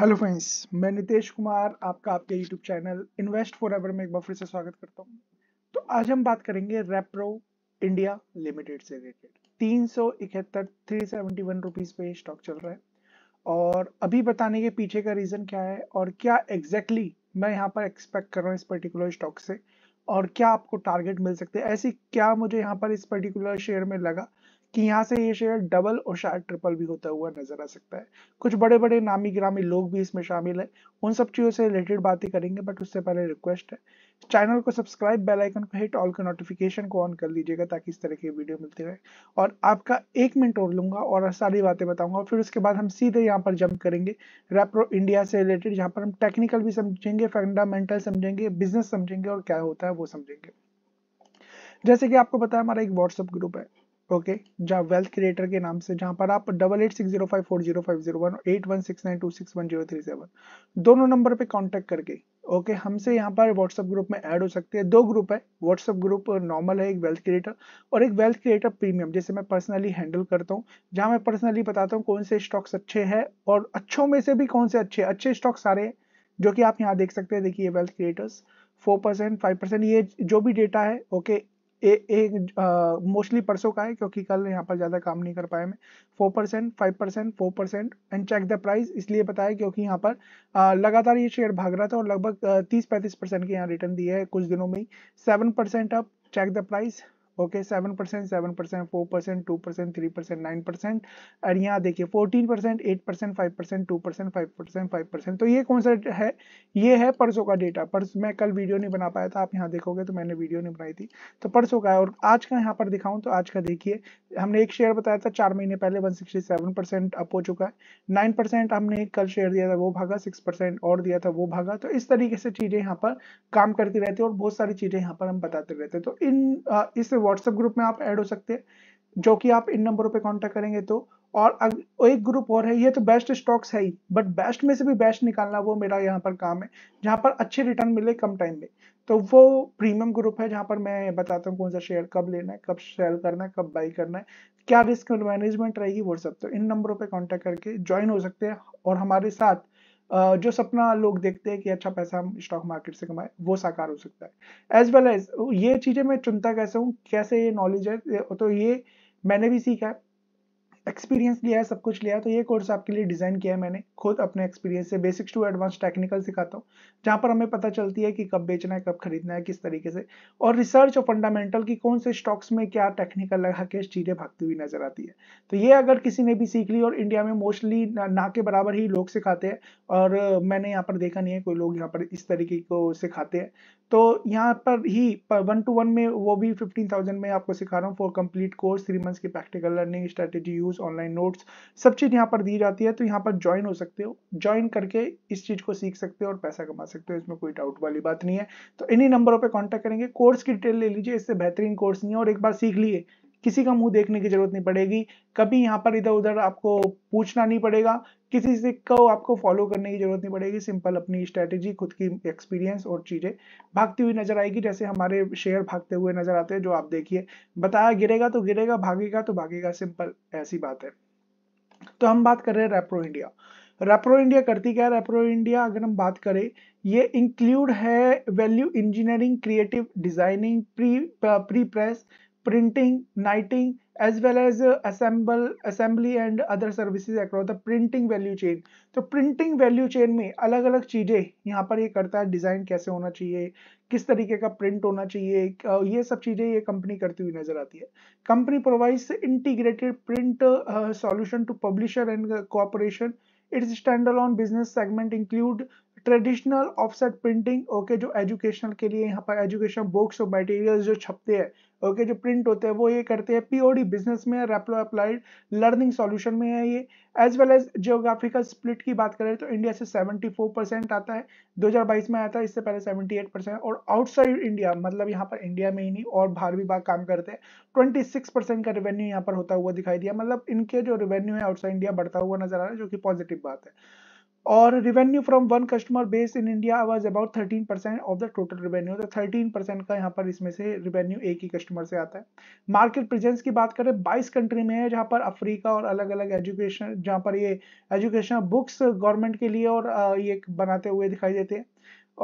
Hello friends मैं नितेश कुमार आपका आपके YouTube channel invest for ever में एक बार फिर से स्वागत करता हूँ तो आज हम बात करेंगे रेप्रो इंडिया लिमिटेड से रिलेटेड तीन सौ इकहत्तर थ्री सेवेंटी वन रुपीज़ पे स्टॉक चल रहा है और अभी बताने के पीछे का रीज़न क्या है और क्या एग्जैक्टली exactly मैं यहाँ पर एक्सपेक्ट कर रहा हूँ इस पर्टिकुलर स्टॉक से और क्या आपको टारगेट मिल सकते हैं ऐसी क्या मुझे यहाँ पर इस पर्टिकुलर शेयर में लगा कि यहाँ से ये शेयर डबल और शायद ट्रिपल भी होता हुआ नजर आ सकता है कुछ बड़े बड़े नामी ग्रामी लोग भी इसमें शामिल है उन सब चीज़ों से रिलेटेड बातें करेंगे बट उससे पहले रिक्वेस्ट है चैनल को सब्सक्राइब बेल आइकन को हिट ऑल के नोटिफिकेशन को ऑन कर लीजिएगा ताकि इस तरह की वीडियो मिलती रहे और आपका एक मिनट और लूंगा और सारी बातें बताऊंगा फिर उसके बाद हम सीधे यहाँ पर जंप करेंगे रेप्रो इंडिया से रिलेटेड यहाँ पर हम टेक्निकल भी समझेंगे फंडामेंटल समझेंगे बिजनेस समझेंगे और क्या होता है वो समझेंगे जैसे कि आपको पता है हमारा एक व्हाट्सएप ग्रुप है ओके जहाँ वेल्थ क्रिएटर के नाम से जहाँ पर आप double eight six zero five four zero five zero one eight one six nine two six one zero three seven दोनों नंबर पे कांटेक्ट करके ओके okay, हमसे यहाँ पर व्हाट्सएप ग्रुप में ऐड हो सकते हैं दो ग्रुप है व्हाट्सएप ग्रुप नॉर्मल है एक वेल्थ क्रिएटर और एक वेल्थ क्रिएटर प्रीमियम जैसे मैं पर्सनली हैंडल करता हूँ जहाँ मैं पर्सनली बताता हूँ कौन से स्टॉक्स अच्छे हैं और अच्छों में से भी कौन से अच्छे अच्छे स्टॉक सारे हैं जो कि आप यहाँ देख सकते हैं देखिए wealth creators four percent five percent ये जो भी डेटा है ओके ए, एक मोस्टली परसों का है क्योंकि कल यहाँ पर ज़्यादा काम नहीं कर पाया मैं four percent five percent four percent and check the price इसलिए बताया क्योंकि यहाँ पर लगातार ये शेयर भाग रहा था और लगभग तीस पैंतीस परसेंट के यहाँ रिटर्न दिए है कुछ दिनों में ही seven percent up check the price okay seven percent seven percent four percent two percent three percent nine percent और यहाँ देखिए fourteen percent eight percent five percent two percent five percent five percent तो ये कौन सा है ये है परसों का डेटा परस मैं कल वीडियो नहीं बना पाया था आप यहाँ देखोगे तो मैंने वीडियो नहीं बनाई थी तो परसों का है और आज का यहाँ पर दिखाऊँ तो आज का देखिए हमने एक शेयर बताया था चार महीने पहले one sixty seven percent up हो चुका है नाइन परसेंट हमने कल शेयर दिया था वो भागा सिक्स परसेंट और दिया था वो भागा तो इस तरीके से चीज़ें यहाँ पर काम करती रहती है और बहुत सारी चीज़ें यहाँ पर हम बताते रहते हैं तो इन इस व्हाट्सएप ग्रुप में आप ऐड हो सकते हैं जो कि आप इन नंबरों पे कांटेक्ट करेंगे तो और अग, एक ग्रुप और है ये तो बेस्ट स्टॉक्स है ही बट बेस्ट में से भी बेस्ट निकालना वो मेरा यहाँ पर काम है जहाँ पर अच्छे रिटर्न मिले कम टाइम में तो वो प्रीमियम ग्रुप है जहाँ पर मैं बताता हूँ कौन सा शेयर कब लेना है कब सेल करना है कब बाई करना है क्या रिस्क मैनेजमेंट रहेगी वो सब तो इन नंबरों पर कॉन्टेक्ट करके ज्वाइन हो सकते हैं और हमारे साथ जो सपना लोग देखते हैं कि अच्छा पैसा हम स्टॉक मार्केट से कमाए वो साकार हो सकता है एज वेल एज ये चीज़ें मैं चुनता कैसे हूँ कैसे ये नॉलेज है तो ये मैंने भी सीखा है एक्सपीरियंस लिया है सब कुछ लिया है तो ये कोर्स आपके लिए डिज़ाइन किया है मैंने खुद अपने एक्सपीरियंस से बेसिक्स टू एडवांस टेक्निकल सिखाता हूँ जहाँ पर हमें पता चलती है कि कब बेचना है कब खरीदना है किस तरीके से और रिसर्च और फंडामेंटल की कौन से स्टॉक्स में क्या टेक्निकल लगा के चीज़ें भागती हुई नजर आती है तो ये अगर किसी ने भी सीख ली और इंडिया में मोस्टली ना के बराबर ही लोग सिखाते हैं और मैंने यहाँ पर देखा नहीं है कोई लोग यहाँ पर इस तरीके को सिखाते हैं तो यहाँ पर ही वन टू वन में वो भी फिफ्टीन थाउजेंड में आपको सिखा रहा हूँ for complete course three months की practical learning strategy use online notes सब चीज़ यहाँ पर दी जाती है तो यहाँ पर ज्वाइन हो सकते हो ज्वाइन करके इस चीज़ को सीख सकते हो और पैसा कमा सकते हो इसमें कोई डाउट वाली बात नहीं है तो इन्हीं नंबरों पर कॉन्टैक्ट करेंगे कोर्स की डिटेल ले लीजिए इससे बेहतरीन कोर्स नहीं है और एक बार सीख लिए किसी का मुंह देखने की जरूरत नहीं पड़ेगी कभी यहाँ पर इधर उधर आपको पूछना नहीं पड़ेगा किसी से को आपको फॉलो करने की जरूरत नहीं पड़ेगी सिंपल अपनी स्ट्रेटेजी खुद की एक्सपीरियंस और चीज़ें भागती हुई नजर आएगी जैसे हमारे शेयर भागते हुए नजर आते हैं जो आप देखिए बताया गिरेगा तो गिरेगा भागेगा तो भागेगा सिंपल ऐसी बात है तो हम बात कर रहे हैं रेप्रो इंडिया रेप्रो इंडिया करती क्या है रेप्रो इंडिया अगर हम बात करें ये इंक्लूड है value engineering creative designing pre pre press printing, knighting, as well as uh, assemble, assembly and other services across the printing value chain. तो printing value chain में अलग अलग चीज़ें यहाँ पर ये करता है डिज़ाइन कैसे होना चाहिए किस तरीके का प्रिंट होना चाहिए ये सब चीज़ें ये कंपनी करती हुई नज़र आती है integrated print uh, solution to publisher and uh, corporation Its standalone business segment include traditional offset printing okay जो एजुकेशनल के लिए यहाँ पर एजुकेशन बुक्स और मटेरियल्स जो छपते हैं ओके okay, जो प्रिंट होते हैं वो ये करते हैं पीओडी बिजनेस में है रेप्लो अप्लाइड लर्निंग सॉल्यूशन में है ये as well as geographical split की बात करें तो इंडिया से 74 परसेंट आता है 2022 में आया था इससे पहले 78 परसेंट और आउटसाइड इंडिया मतलब यहाँ पर इंडिया में ही नहीं और बाहर भी बाहर काम करते हैं ट्वेंटी परसेंट का रेवेन्यू यहाँ पर होता हुआ दिखाई दिया मतलब इनके जो रेवेन्यू है आउटसाइड इंडिया बढ़ता हुआ नजर आ रहा है जो कि पॉजिटिव बात है और revenue from one customer base in India was about 13 percent of the total revenue तो 13 परसेंट का यहाँ पर इसमें से रिवेन्यू एक ही कस्टमर से आता है मार्केट प्रेजेंस की बात करें 22 कंट्री में है जहाँ पर अफ्रीका और अलग अलग एजुकेशन जहाँ पर ये एजुकेशन बुक्स गवर्नमेंट के लिए और ये बनाते हुए दिखाई देते हैं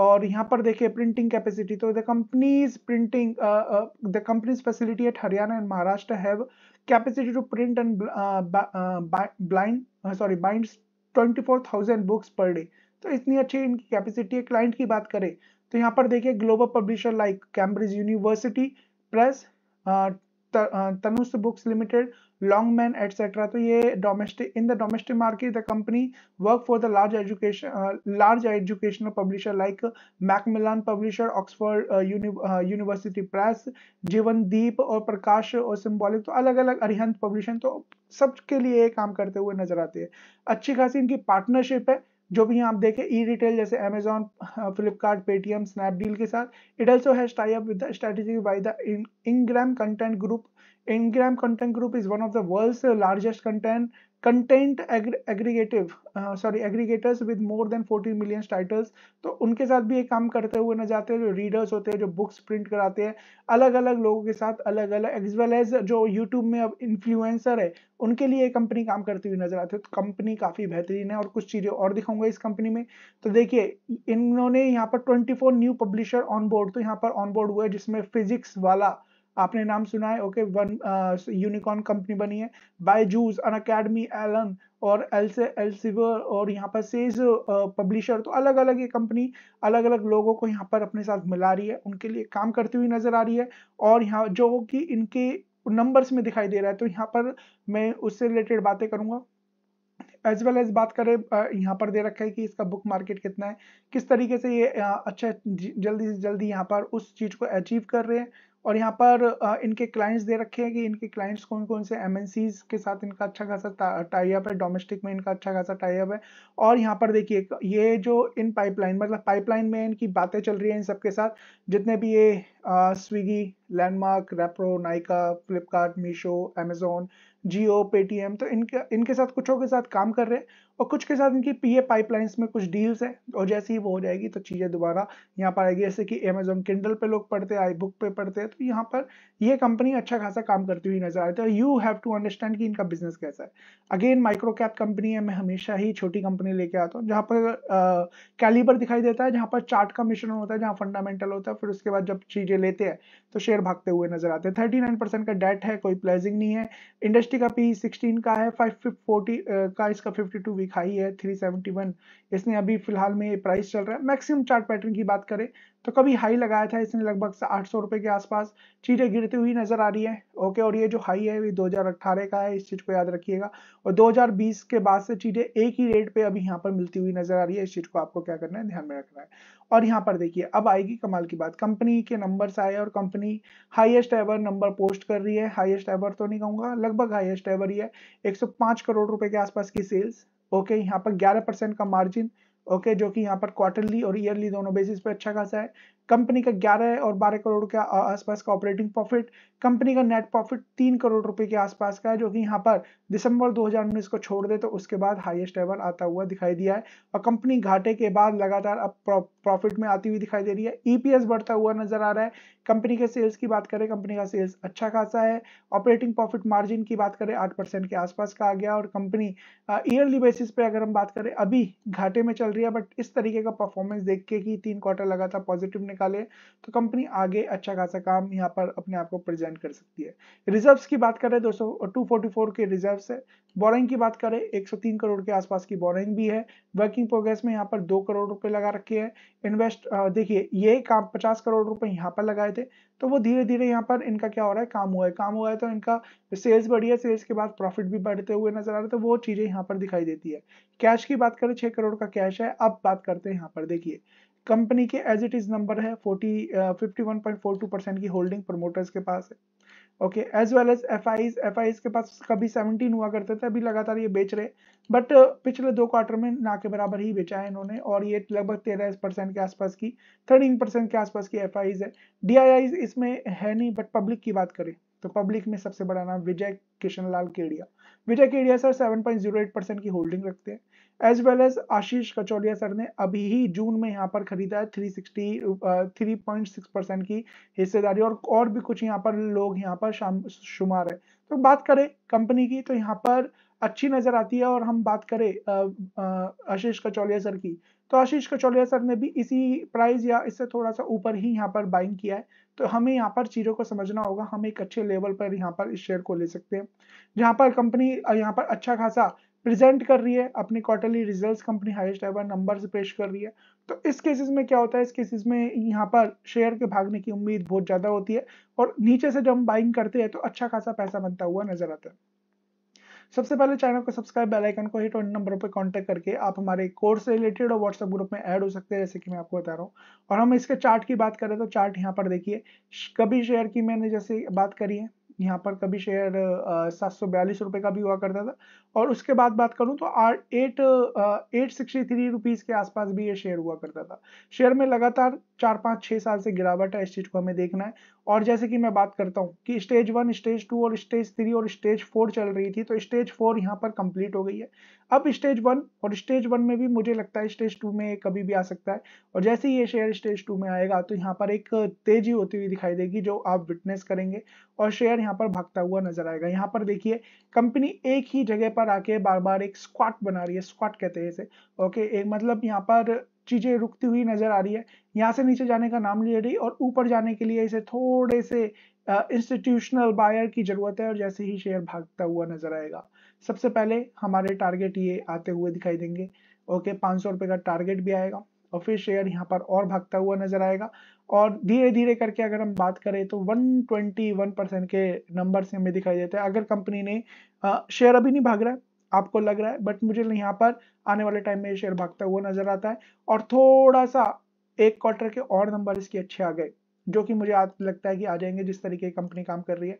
और यहाँ पर देखिए प्रिंटिंग कैपेसिटी तो the company's printing the company's facility at Haryana and Maharashtra have capacity to print and blind sorry bind twenty four thousand books per day तो इतनी अच्छी इनकी कैपेसिटी है क्लाइंट की बात करें तो यहाँ पर देखिए global publisher like Cambridge University plus Tanush books limited Longman etcetera तो ये domestic in the domestic market the company work for the large education large educational publisher like Macmillan publisher Oxford University Press Jeevan Deep और प्रकाश और symbolic तो अलग अलग Arihant publisher तो सबके लिए काम करते हुए नजर आते हैं अच्छी खासी इनकी पार्टनरशिप है जो भी आप देखें ई रिटेल जैसे अमेजोन फ्लिपकार्ट पेटीएम स्नैपडील के साथ it also has tie up with the strategy by the Ingram content group Ingram content group is one of the world's largest content content aggregative sorry aggregators with more than 40 million titles तो उनके साथ भी एक काम करते हुए नजर आते हैं जो रीडर्स होते हैं जो बुक्स प्रिंट कराते हैं अलग अलग लोगों के साथ अलग अलग एज वेल एज जो यूट्यूब में अब इन्फ्लुएंसर है उनके लिए कंपनी काम करती हुई नजर आती है तो कंपनी काफ़ी बेहतरीन है और कुछ चीज़ें और दिखाऊंगा इस कंपनी में तो देखिए इन्होंने यहाँ पर 24 न्यू पब्लिशर ऑन बोर्ड तो यहाँ पर ऑन बोर्ड हुआ है जिसमें फिजिक्स वाला आपने नाम सुना है okay one unicorn company Byju's है बायजूस अन अकेडमी एलन और एल्से एल्सिवर और यहाँ पर सेज पब्लिशर uh, तो अलग अलग ये कंपनी अलग अलग लोगों को यहाँ पर अपने साथ मिला रही है उनके लिए काम करती हुई नजर आ रही है और यहाँ जो कि इनके नंबर्स में दिखाई दे रहा है तो यहाँ पर मैं उससे रिलेटेड बातें करूँगा एज वेल एज बात करें uh, यहाँ पर दे रखा है कि इसका बुक मार्केट कितना है किस तरीके से ये uh, अच्छा जल्दी से जल्दी यहाँ पर उस चीज़ को अचीव कर रहे हैं और यहाँ पर इनके क्लाइंट्स दे रखे हैं कि इनके क्लाइंट्स कौन कौन से एम के साथ इनका अच्छा खासा टाई अप है डोमेस्टिक में इनका अच्छा खासा टाई अप है और यहाँ पर देखिए ये जो इन पाइपलाइन मतलब पाइपलाइन में इनकी बातें चल रही हैं इन सबके साथ जितने भी ये Swiggy Landmark Repro Nykaa Flipkart Meesho Amazon Jio Paytm तो इनके इनके साथ कुछों के साथ काम कर रहे हैं और कुछ के साथ इनकी पीए पाइपलाइंस में कुछ डील्स हैं और जैसे ही वो हो जाएगी तो चीज़ें दोबारा यहाँ पर आएगी जैसे कि अमेजोन किंडल पे लोग पढ़ते हैं आई बुक पे पढ़ते हैं तो यहाँ पर ये कंपनी अच्छा खासा काम करती हुई नजर आती है यू हैव टू अंडरस्टैंड कि इनका बिजनेस कैसा है अगेन माइक्रो कैप कंपनी है मैं हमेशा ही छोटी कंपनी लेके आता हूँ जहाँ पर कैलीबर दिखाई देता है जहाँ पर चार्ट का मिश्रण होता है जहाँ फंडामेंटल होता है फिर उसके बाद जब चीज़ें लेते हैं तो शेयर शेयर भागते हुए नजर आते हैं थर्टी नाइन परसेंट का डेट है कोई प्लेजिंग नहीं है इंडस्ट्री का पी सिक्सटीन का है फाइव फोर्टी का इसका फिफ्टी टू वीक हाई है थ्री सेवेंटी वन इसने अभी फिलहाल में प्राइस चल रहा है मैक्सिमम चार्ट पैटर्न की बात करें तो कभी हाई लगाया था इसने लगभग आठ सौ रुपए के आसपास चीज़ें गिरती हुई नज़र आ रही है ओके और ये जो हाई है ये 2018 का है इस चीज़ को याद रखिएगा और 2020 के बाद से चीज़ें एक ही रेट पे अभी यहाँ पर मिलती हुई नज़र आ रही है इस चीज़ को आपको क्या करना है ध्यान में रखना है और यहाँ पर देखिए अब आएगी कमाल की बात कंपनी के नंबर्स आए और company highest ever number post कर रही है हाईएस्ट एवर तो नहीं कहूंगा लगभग हाईएस्ट एवर ही है 105 करोड़ रुपए के आसपास की सेल्स ओके यहाँ पर 11 परसेंट का मार्जिन ओके जो कि यहाँ पर क्वार्टरली और ईयरली दोनों बेसिस पे अच्छा खासा है कंपनी का 11 और 12 करोड़ के आसपास का ऑपरेटिंग प्रॉफिट कंपनी का नेट प्रॉफिट 3 करोड़ रुपए के आसपास का है जो कि यहाँ पर दिसंबर 2019 को छोड़ दे तो उसके बाद हाईएस्ट लेवल आता हुआ दिखाई दिया है और कंपनी घाटे के बाद लगातार अब प्रॉफिट में आती हुई दिखाई दे रही है ईपीएस e बढ़ता हुआ नजर आ रहा है कंपनी के सेल्स की बात करें कंपनी का सेल्स अच्छा खासा है ऑपरेटिंग प्रॉफिट मार्जिन की बात करें आठ के आसपास का आ गया और कंपनी ईयरली बेसिस पे अगर हम बात करें अभी घाटे में चल रही है बट इस तरीके का परफॉर्मेंस देख के कि तीन क्वार्टर लगातार पॉजिटिव निकाले तो कंपनी आगे अच्छा खासा काम यहाँ पर अपने आप को प्रेजेंट कर सकती है रिजर्व्स की बात करें दोस्तों टू के रिजर्व है बोरिंग की बात करें 103 करोड़ के आसपास की बोरिंग भी है वर्किंग प्रोग्रेस में यहाँ पर दो करोड़ रुपए लगा रखे हैं इन्वेस्ट देखिए ये काम पचास करोड़ रुपए यहाँ पर लगाए थे तो वो धीरे धीरे यहाँ पर इनका क्या हो रहा है काम हुआ है काम हुआ है तो इनका सेल्स बढ़ी है सेल्स के बाद प्रॉफिट भी बढ़ते हुए नजर आ रहे तो वो चीज़ें यहाँ पर दिखाई देती है कैश की बात करें छह करोड़ का कैश है अब बात करते हैं यहाँ पर देखिए कंपनी के एज इट इज नंबर है 40 51.42 परसेंट की होल्डिंग प्रमोटर्स के पास है okay as well as F IIs F IIs के पास कभी 17 हुआ करते थे अभी लगातार ये बेच रहे बट पिछले दो क्वार्टर में ना के बराबर ही बेचा है इन्होंने और ये लगभग तेरह परसेंट के आसपास की थर्टीन परसेंट के आसपास की एफ है डी इसमें है नहीं बट पब्लिक की बात करें तो पब्लिक में सबसे बड़ा नाम विजय किशन लाल केड़िया विजय केडिया सर 7.08 परसेंट की होल्डिंग रखते हैं as well as Ashish Kacholia sir ने अभी ही जून में यहाँ पर खरीदा है 360 3.6 परसेंट की हिस्सेदारी और और भी कुछ यहाँ पर लोग यहाँ पर शाम शुमार है तो बात करें कंपनी की तो यहाँ पर अच्छी नजर आती है और हम बात करें आशीष कचौलिया सर की तो आशीष कचौलिया सर ने भी इसी प्राइस या इससे थोड़ा सा ऊपर ही यहाँ पर बाइंग किया है तो हमें यहाँ पर चीज़ों को समझना होगा हम एक अच्छे लेवल पर यहाँ पर इस शेयर को ले सकते हैं जहाँ पर कंपनी यहाँ पर अच्छा खासा प्रेजेंट कर रही है अपने quarterly results company highest ever number पेश कर रही है तो इस केसेस में क्या होता है इस केसेस में यहाँ पर शेयर के भागने की उम्मीद बहुत ज़्यादा होती है और नीचे से जब हम बाइंग करते हैं तो अच्छा खासा पैसा बनता हुआ नजर आता है सबसे पहले चैनल को सब्सक्राइब बेल आइकन को हिट और नंबर पर कांटेक्ट करके आप हमारे कोर्स रिलेटेड और व्हाट्सएप ग्रुप में ऐड हो सकते हैं जैसे कि मैं आपको बता रहा हूँ और हम इसके चार्ट की बात करें तो चार्ट यहाँ पर देखिए कभी शेयर की मैंने जैसे बात करी है यहाँ पर कभी शेयर सात सौ बयालीस रुपये का भी हुआ करता था और उसके बाद बात करूं तो आठ eight eight sixty three rupees के आसपास भी ये शेयर हुआ करता था शेयर में लगातार चार पांच छह साल से गिरावट है इस चीज़ को हमें देखना है और जैसे कि मैं बात करता हूँ कि स्टेज वन स्टेज टू और स्टेज थ्री और स्टेज फोर चल रही थी तो स्टेज फोर यहाँ पर कंप्लीट हो गई है अब स्टेज वन और स्टेज वन में भी मुझे लगता है स्टेज टू में कभी भी आ सकता है और जैसे ही ये शेयर स्टेज टू में आएगा तो यहाँ पर एक तेजी होती हुई दिखाई देगी जो आप विटनेस करेंगे और शेयर यहाँ पर भागता हुआ नजर आएगा यहाँ पर देखिए कंपनी एक ही जगह पर आके बार बार एक स्क्वाट बना रही है स्क्वाट कहते हैं इसे ओके एक मतलब यहाँ पर चीज़ें रुकती हुई नज़र आ रही है यहाँ से नीचे जाने का नाम लिए रही और ऊपर जाने के लिए इसे थोड़े से इंस्टीट्यूशनल बायर की ज़रूरत है और जैसे ही शेयर भागता हुआ नज़र आएगा सबसे पहले हमारे टारगेट ये आते हुए दिखाई देंगे ओके पाँच सौ रुपए का टारगेट भी आएगा और फिर शेयर यहाँ पर और भागता हुआ नजर आएगा और धीरे धीरे करके अगर हम बात करें तो 121 परसेंट के नंबर से हमें दिखाई देता है अगर कंपनी ने शेयर अभी नहीं भाग रहा है आपको लग रहा है बट मुझे यहाँ पर आने वाले टाइम में ये शेयर भागता हुआ नजर आता है और थोड़ा सा एक क्वार्टर के और नंबर इसके अच्छे आ गए जो कि मुझे आज लगता है कि आ जाएंगे जिस तरीके की कंपनी काम कर रही है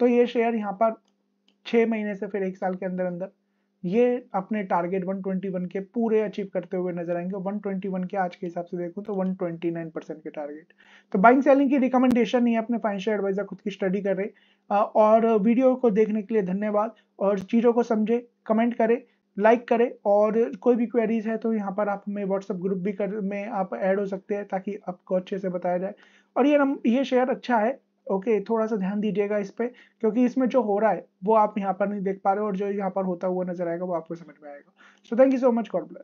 तो ये शेयर यहाँ पर छह महीने से फिर एक साल के अंदर अंदर ये अपने टारगेट 121 के पूरे अचीव करते हुए नजर आएंगे 121 के आज के हिसाब से देखूं तो 129 परसेंट के टारगेट तो बाइंग सेलिंग की रिकमेंडेशन ही अपने फाइनेंशियल एडवाइजर खुद की स्टडी कर रहे और वीडियो को देखने के लिए धन्यवाद और चीज़ों को समझे कमेंट करें लाइक करें और कोई भी क्वेरीज है तो यहाँ पर आप हमें व्हाट्सअप ग्रुप भी कर में आप ऐड हो सकते हैं ताकि आपको अच्छे से बताया जाए और ये नम ये शेयर अच्छा है ओके okay, थोड़ा सा ध्यान दीजिएगा इस पर क्योंकि इसमें जो हो रहा है वो आप यहाँ पर नहीं देख पा रहे हो और जो यहाँ पर होता हुआ नजर आएगा वो आपको समझ में आएगा so thank you so much God bless